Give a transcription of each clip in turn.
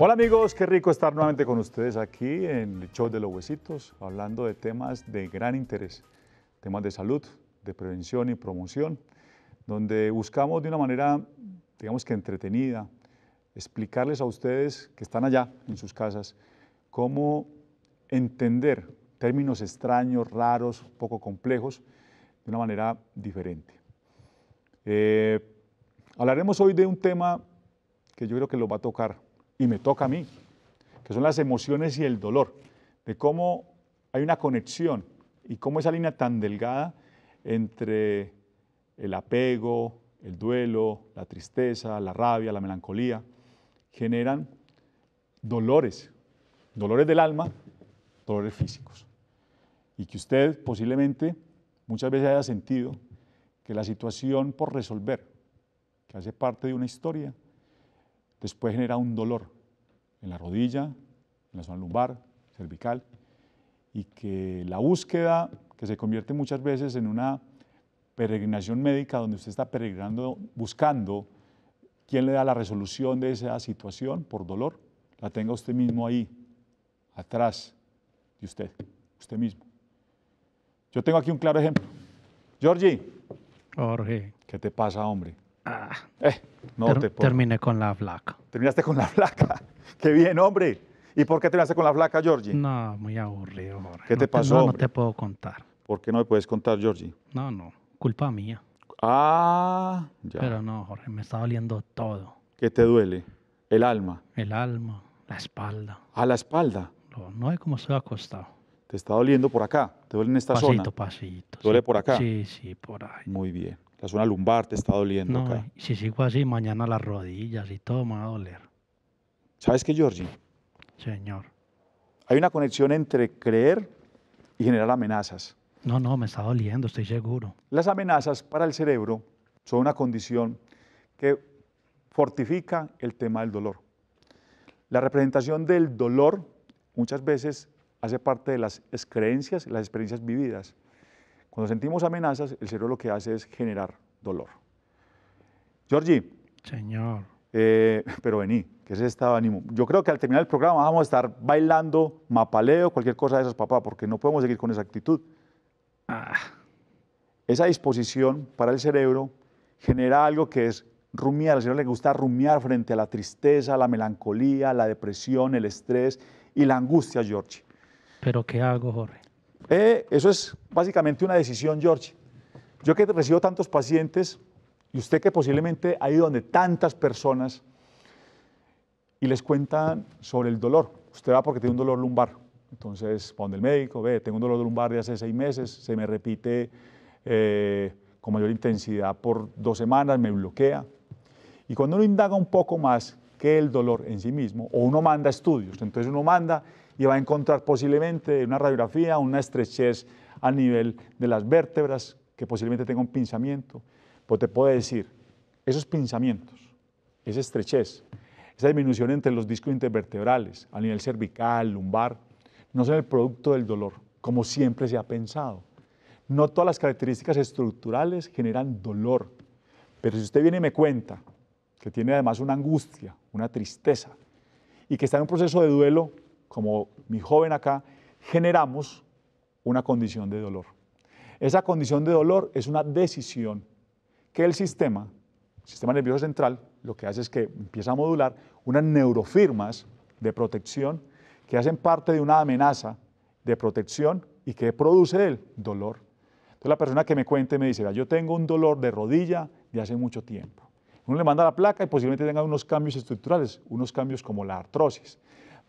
Hola amigos, qué rico estar nuevamente con ustedes aquí en el show de los huesitos, hablando de temas de gran interés, temas de salud, de prevención y promoción, donde buscamos de una manera, digamos que entretenida, explicarles a ustedes que están allá en sus casas cómo entender términos extraños, raros, poco complejos, de una manera diferente. Eh, hablaremos hoy de un tema que yo creo que lo va a tocar y me toca a mí, que son las emociones y el dolor, de cómo hay una conexión y cómo esa línea tan delgada entre el apego, el duelo, la tristeza, la rabia, la melancolía, generan dolores, dolores del alma, dolores físicos. Y que usted posiblemente muchas veces haya sentido que la situación por resolver, que hace parte de una historia, después genera un dolor en la rodilla, en la zona lumbar, cervical, y que la búsqueda, que se convierte muchas veces en una peregrinación médica donde usted está peregrinando, buscando quién le da la resolución de esa situación por dolor, la tenga usted mismo ahí, atrás de usted, usted mismo. Yo tengo aquí un claro ejemplo. Georgie. Jorge. ¿Qué te pasa, hombre? Ah. Eh, terminé con la flaca. Terminaste con la flaca. Qué bien, hombre. ¿Y por qué terminaste con la flaca, Georgie? No, muy aburrido, ¿Qué te pasó? no, te puedo contar. ¿Por qué no me puedes contar, Georgie? No, no. Culpa mía. Ah, ya. Pero no, Jorge, me está doliendo todo. ¿Qué te duele? El alma. El alma, la espalda. ¿A la espalda? No, no es como estoy acostado. ¿Te está doliendo por acá? ¿Te duele en esta zona? Pasito, pasito. ¿Duele por acá? Sí, sí, por ahí. Muy bien. La zona lumbar te está doliendo. si sigo así, mañana las rodillas y todo me va a doler. ¿Sabes qué, Georgie? Señor. Hay una conexión entre creer y generar amenazas. No, no, me está doliendo, estoy seguro. Las amenazas para el cerebro son una condición que fortifica el tema del dolor. La representación del dolor muchas veces hace parte de las creencias, las experiencias vividas. Cuando sentimos amenazas, el cerebro lo que hace es generar dolor. Georgie. Señor. Eh, pero vení, que ese estado de ánimo. Yo creo que al terminar el programa vamos a estar bailando, mapaleo, cualquier cosa de esas, papá, porque no podemos seguir con esa actitud. Ah. Esa disposición para el cerebro genera algo que es rumiar. Al cerebro le gusta rumiar frente a la tristeza, la melancolía, la depresión, el estrés y la angustia, Georgie. ¿Pero qué hago, Jorge? Eh, eso es básicamente una decisión, George. Yo que recibo tantos pacientes y usted que posiblemente ha ido donde tantas personas y les cuentan sobre el dolor. Usted va porque tiene un dolor lumbar. Entonces, va donde el médico, ve, tengo un dolor lumbar de hace seis meses, se me repite eh, con mayor intensidad por dos semanas, me bloquea. Y cuando uno indaga un poco más que el dolor en sí mismo, o uno manda estudios, entonces uno manda y va a encontrar posiblemente una radiografía, una estrechez a nivel de las vértebras, que posiblemente tenga un pinzamiento, pues te puede decir, esos pinzamientos, esa estrechez, esa disminución entre los discos intervertebrales, a nivel cervical, lumbar, no son el producto del dolor, como siempre se ha pensado. No todas las características estructurales generan dolor, pero si usted viene y me cuenta que tiene además una angustia, una tristeza, y que está en un proceso de duelo, como mi joven acá, generamos una condición de dolor. Esa condición de dolor es una decisión que el sistema, el sistema nervioso central, lo que hace es que empieza a modular unas neurofirmas de protección que hacen parte de una amenaza de protección y que produce el dolor. Entonces la persona que me cuente me dice, yo tengo un dolor de rodilla de hace mucho tiempo. Uno le manda la placa y posiblemente tenga unos cambios estructurales, unos cambios como la artrosis.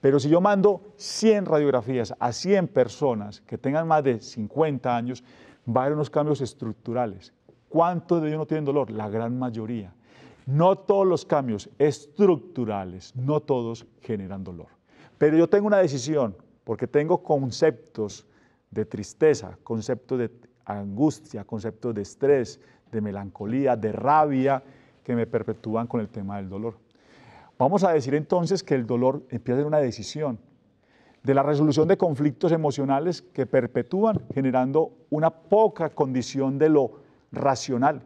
Pero si yo mando 100 radiografías a 100 personas que tengan más de 50 años, va a haber unos cambios estructurales. ¿Cuántos de ellos no tienen dolor? La gran mayoría. No todos los cambios estructurales, no todos generan dolor. Pero yo tengo una decisión, porque tengo conceptos de tristeza, conceptos de angustia, conceptos de estrés, de melancolía, de rabia, que me perpetúan con el tema del dolor. Vamos a decir entonces que el dolor empieza en una decisión de la resolución de conflictos emocionales que perpetúan generando una poca condición de lo racional.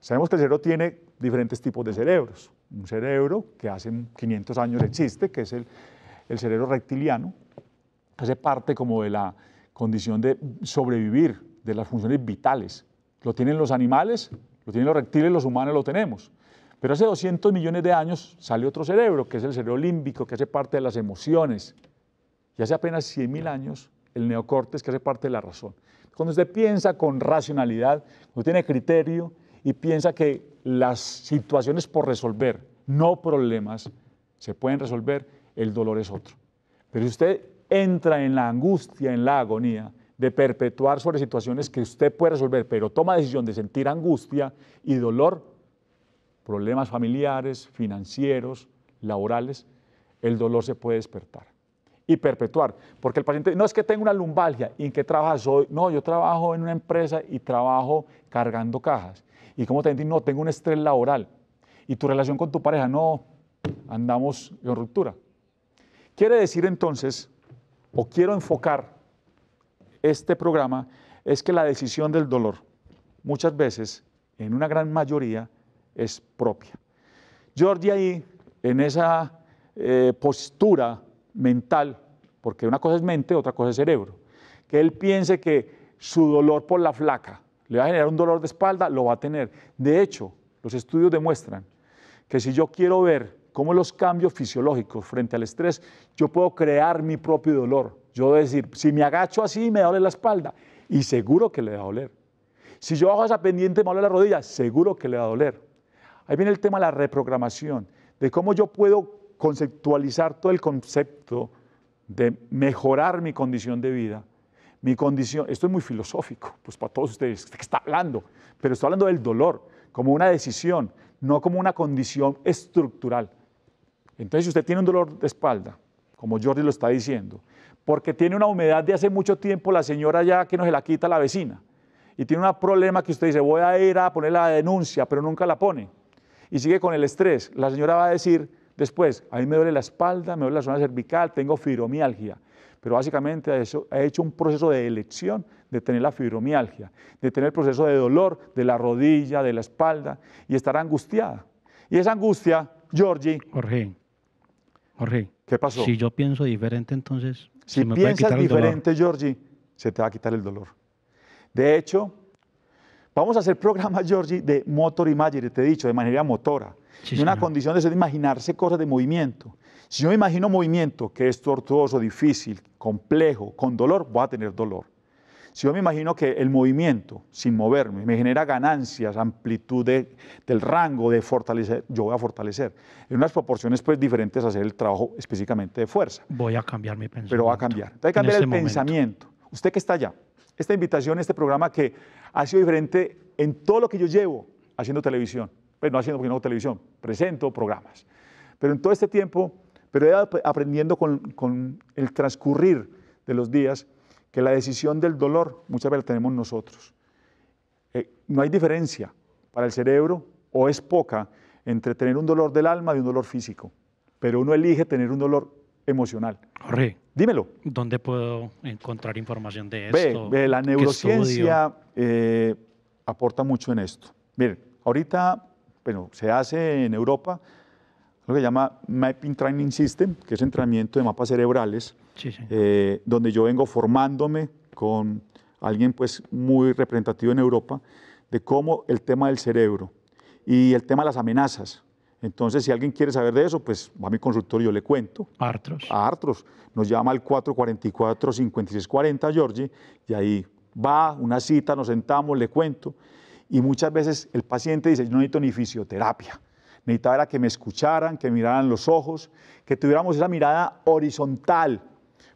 Sabemos que el cerebro tiene diferentes tipos de cerebros. Un cerebro que hace 500 años existe, que es el, cerebro reptiliano, que hace parte como de la condición de sobrevivir, de las funciones vitales. Lo tienen los animales, lo tienen los reptiles, los humanos lo tenemos. Pero hace 200 millones de años salió otro cerebro, que es el cerebro límbico, que hace parte de las emociones. Y hace apenas 100 mil años, el neocortes, que hace parte de la razón. Cuando usted piensa con racionalidad, cuando tiene criterio y piensa que las situaciones por resolver, no problemas, se pueden resolver, el dolor es otro. Pero si usted entra en la angustia, en la agonía, de perpetuar sobre situaciones que usted puede resolver, pero toma decisión de sentir angustia y dolor, problemas familiares, financieros, laborales, el dolor se puede despertar y perpetuar. Porque el paciente, no es que tenga una lumbalgia, ¿y en qué trabajas hoy? No, yo trabajo en una empresa y trabajo cargando cajas. ¿Y como te entiendo, No, tengo un estrés laboral. ¿Y tu relación con tu pareja? No, andamos en ruptura. Quiere decir entonces, o quiero enfocar este programa es que la decisión del dolor muchas veces, en una gran mayoría, es propia. Jordi ahí, en esa eh, postura mental, porque una cosa es mente, otra cosa es cerebro, que él piense que su dolor por la flaca le va a generar un dolor de espalda, lo va a tener. De hecho, los estudios demuestran que si yo quiero ver cómo los cambios fisiológicos frente al estrés, yo puedo crear mi propio dolor. Yo decir, si me agacho así, me duele la espalda. Y seguro que le va a doler. Si yo bajo esa pendiente, me duele la rodilla. Seguro que le va a doler. Ahí viene el tema de la reprogramación, de cómo yo puedo conceptualizar todo el concepto de mejorar mi condición de vida, mi condición, esto es muy filosófico, pues para todos ustedes, que está hablando, pero está hablando del dolor como una decisión, no como una condición estructural. Entonces, si usted tiene un dolor de espalda, como Jordi lo está diciendo, porque tiene una humedad de hace mucho tiempo la señora ya que no se la quita la vecina y tiene un problema que usted dice, voy a ir a poner la denuncia, pero nunca la pone y sigue con el estrés, la señora va a decir después, a mí me duele la espalda, me duele la zona cervical, tengo fibromialgia. Pero básicamente ha hecho un proceso de elección de tener la fibromialgia, de tener el proceso de dolor de la rodilla, de la espalda y estar angustiada. Y esa angustia, Jordi... Jorge. Jorge. Oh, ¿Qué pasó? Si yo pienso diferente, entonces. Si piensas diferente, Georgie, se te va a quitar el dolor. De hecho, vamos a hacer programas, Georgie, de motor imagery, te he dicho, de manera motora. y una condición de ser imaginarse cosas de movimiento. Si yo me imagino movimiento que es tortuoso, difícil, complejo, con dolor, voy a tener dolor. Si yo me imagino que el movimiento, sin moverme, me genera ganancias, amplitud del rango, de fortalecer, yo voy a fortalecer. En unas proporciones pues diferentes hacer el trabajo específicamente de fuerza. Voy a cambiar mi pensamiento. Pero va a cambiar. hay que cambiar este el pensamiento. Usted que está allá, esta invitación, este programa que ha sido diferente en todo lo que yo llevo haciendo televisión. pero pues, no haciendo porque no televisión, presento programas. Pero en todo este tiempo, pero he aprendiendo con, con el transcurrir de los días, que la decisión del dolor muchas veces la tenemos nosotros. Eh, no hay diferencia para el cerebro, o es poca, entre tener un dolor del alma y un dolor físico, pero uno elige tener un dolor emocional. Jorge, dímelo. ¿Dónde puedo encontrar información de esto? la neurociencia eh, aporta mucho en esto. Miren, ahorita, bueno, se hace en Europa lo que llama Mapping Training System, que es entrenamiento de mapas cerebrales, eh, donde yo vengo formándome con alguien pues muy representativo en Europa de cómo el tema del cerebro y el tema de las amenazas. Entonces, si alguien quiere saber de eso, pues va a mi consultorio, yo le cuento. A Artros. A Artros. Nos llama al 444-5640, Georgie, y ahí va, una cita, nos sentamos, le cuento. Y muchas veces el paciente dice, yo no necesito ni fisioterapia necesitaba que me escucharan, que miraran los ojos, que tuviéramos esa mirada horizontal,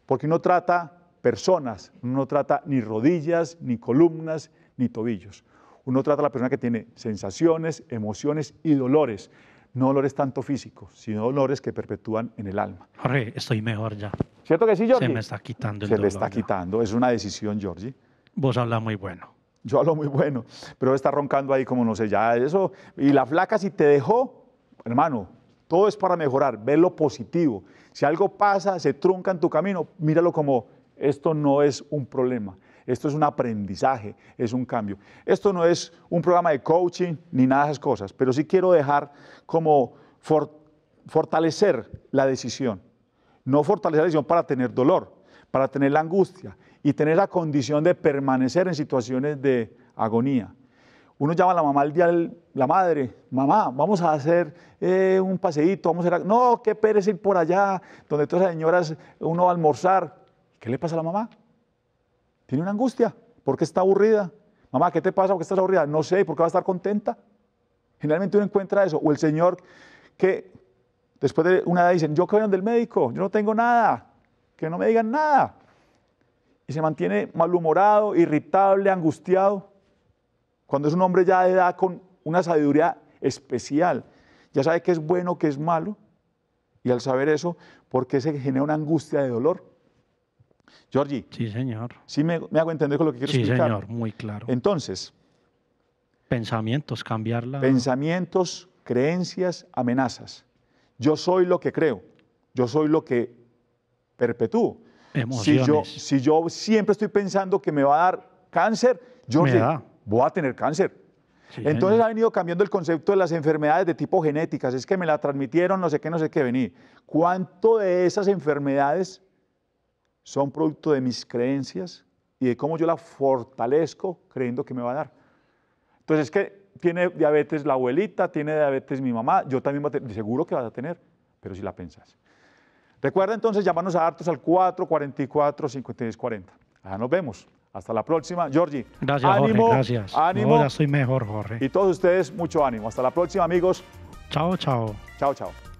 porque uno trata personas, uno no trata ni rodillas, ni columnas, ni tobillos. Uno trata a la persona que tiene sensaciones, emociones y dolores. No dolores tanto físicos, sino dolores que perpetúan en el alma. Jorge, estoy mejor ya. ¿Cierto que sí, Jorge? Se me está quitando el dolor. Se le está quitando. Es una decisión, Jorge. Vos hablas muy bueno. Yo hablo muy bueno, pero está roncando ahí como no sé, ya eso. Y la flaca, si te dejó, hermano, todo es para mejorar, ve lo positivo. Si algo pasa, se trunca en tu camino, míralo como esto no es un problema, esto es un aprendizaje, es un cambio. Esto no es un programa de coaching ni nada de esas cosas, pero sí quiero dejar como fortalecer la decisión. No fortalecer la decisión para tener dolor, para tener la angustia y tener la condición de permanecer en situaciones de agonía uno llama a la mamá al día, la madre, mamá, vamos a hacer eh, un paseíto, vamos a ir a... No, qué pereza ir por allá, donde todas las señoras, uno va a almorzar. ¿Qué le pasa a la mamá? Tiene una angustia, porque está aburrida. Mamá, ¿qué te pasa? ¿Por qué estás aburrida? No sé, ¿por qué va a estar contenta? Generalmente uno encuentra eso. O el señor que después de una edad dicen, yo que voy del médico, yo no tengo nada, que no me digan nada. Y se mantiene malhumorado, irritable, angustiado cuando es un hombre ya de edad con una sabiduría especial, ya sabe qué es bueno, qué es malo, y al saber eso, ¿por qué se genera una angustia de dolor. Georgie. Sí, señor. Sí, me, hago entender con lo que quiero explicar. Sí, señor, muy claro. Entonces. Pensamientos, cambiarla. Pensamientos, creencias, amenazas. Yo soy lo que creo. Yo soy lo que perpetúo. Si yo, siempre estoy pensando que me va a dar cáncer, Georgie voy a tener cáncer. Entonces ha venido cambiando el concepto de las enfermedades de tipo genéticas, es que me la transmitieron, no sé qué, no sé qué, vení. ¿Cuánto de esas enfermedades son producto de mis creencias y de cómo yo la fortalezco creyendo que me va a dar? Entonces es que tiene diabetes la abuelita, tiene diabetes mi mamá, yo también seguro que vas a tener, pero si la pensas. Recuerda entonces llamarnos a hartos al 444-5340. Allá nos vemos. Hasta la próxima. Georgie, gracias, ánimo. Jorge, gracias. Ánimo. soy mejor, Y todos ustedes, mucho ánimo. Hasta la próxima, amigos. Chao, chao. Chao, chao.